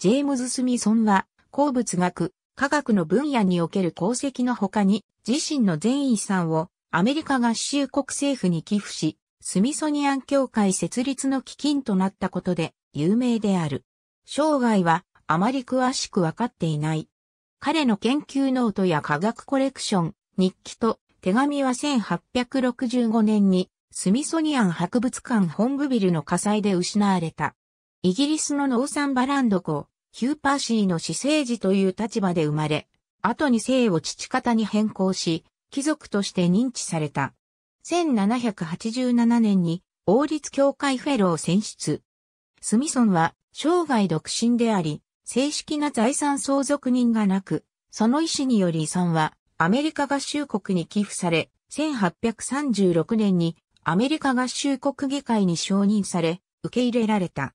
ジェームズ・スミソンは、鉱物学、科学の分野における功績の他に、自身の全遺産をアメリカ合衆国政府に寄付し、スミソニアン協会設立の基金となったことで有名である。生涯はあまり詳しくわかっていない。彼の研究ノートや科学コレクション、日記と手紙は1865年にスミソニアン博物館本部ビルの火災で失われた。イギリスのノーサンバランド号、ヒューパーシーの私生児という立場で生まれ、後に姓を父方に変更し、貴族として認知された。1787年に王立教会フェロー選出。スミソンは生涯独身であり、正式な財産相続人がなく、その意思により遺産はアメリカ合衆国に寄付され、1836年にアメリカ合衆国議会に承認され、受け入れられた。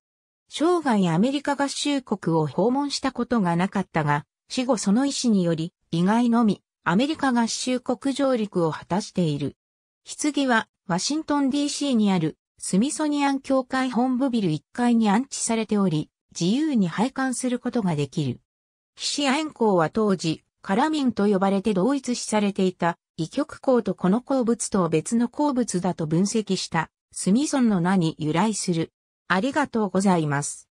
生涯アメリカ合衆国を訪問したことがなかったが、死後その意思により、意外のみ、アメリカ合衆国上陸を果たしている。棺は、ワシントン DC にある、スミソニアン協会本部ビル1階に安置されており、自由に拝観することができる。岸アエンーは当時、カラミンと呼ばれて同一視されていた、異極鉱とこの鉱物と別の鉱物だと分析した、スミソンの名に由来する。ありがとうございます。